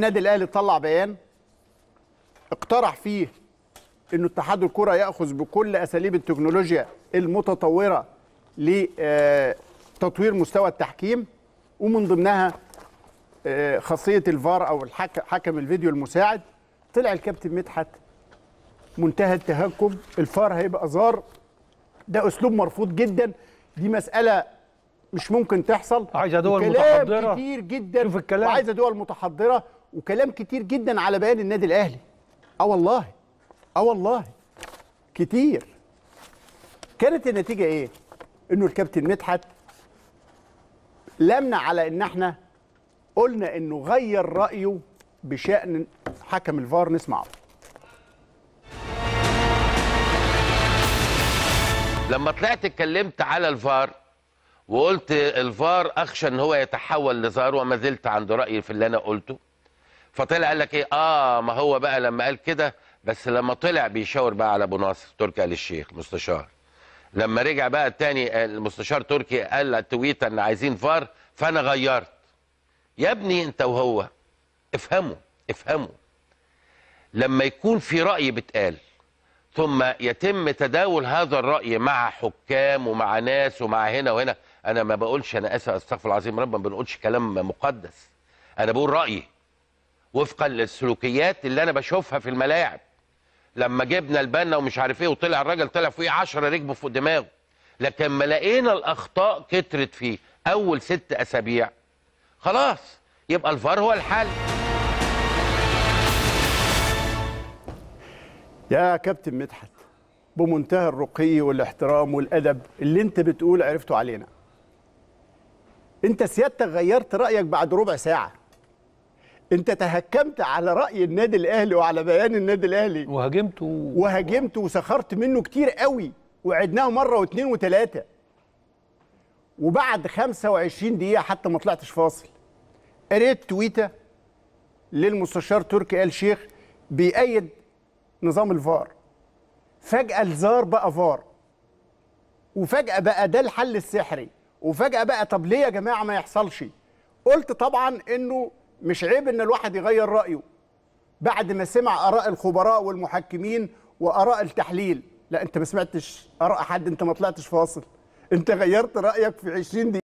النادي الاهلي طلع بيان اقترح فيه انه اتحاد الكره ياخذ بكل اساليب التكنولوجيا المتطوره لتطوير مستوى التحكيم ومن ضمنها آه، خاصيه الفار او حكم الفيديو المساعد طلع الكابتن مدحت منتهى التهكم الفار هيبقى زار ده اسلوب مرفوض جدا دي مساله مش ممكن تحصل عايزه دول متحضره كتير جدا شوف الكلام وعايزه دول متحضره وكلام كتير جدا على بيان النادي الاهلي اه والله اه والله كتير كانت النتيجه ايه انه الكابتن مدحت لمنا على ان احنا قلنا انه غير رايه بشان حكم الفار نسمعه لما طلعت اتكلمت على الفار وقلت الفار اخشى ان هو يتحول لزار وما زلت عند رايي في اللي انا قلته فطلع قال لك ايه اه ما هو بقى لما قال كده بس لما طلع بيشاور بقى على ابو ناصر تركي آل الشيخ مستشار لما رجع بقى الثاني آه، المستشار تركي قال على ان عايزين فار فانا غيرت يا ابني انت وهو افهموا افهموا لما يكون في راي بيتقال ثم يتم تداول هذا الراي مع حكام ومع ناس ومع هنا وهنا انا ما بقولش انا اسف استغفر العظيم ربنا ما بنقولش كلام مقدس انا بقول رايي وفقا للسلوكيات اللي انا بشوفها في الملاعب لما جبنا البنا ومش عارف ايه وطلع الراجل طلع فوقيه 10 ركبه فوق دماغه لكن ما لقينا الاخطاء كترت فيه اول ست اسابيع خلاص يبقى الفار هو الحل يا كابتن مدحت بمنتهى الرقي والاحترام والادب اللي انت بتقول عرفته علينا انت سيادتك غيرت رايك بعد ربع ساعه انت تهكمت على راي النادي الاهلي وعلى بيان النادي الاهلي وهاجمته وهاجمته وسخرت منه كتير قوي وعدناه مره واثنين وثلاثه وبعد 25 دقيقه حتى ما طلعتش فاصل قريت تويته للمستشار تركي آل شيخ بيأيد نظام الفار فجأة الزار بقى فار وفجأة بقى ده الحل السحري وفجأة بقى طب ليه يا جماعة ما يحصلش قلت طبعا انه مش عيب ان الواحد يغير رايه بعد ما سمع اراء الخبراء والمحكمين واراء التحليل لا انت ما سمعتش اراء حد انت ما طلعتش فاصل انت غيرت رايك في 20 دقيقه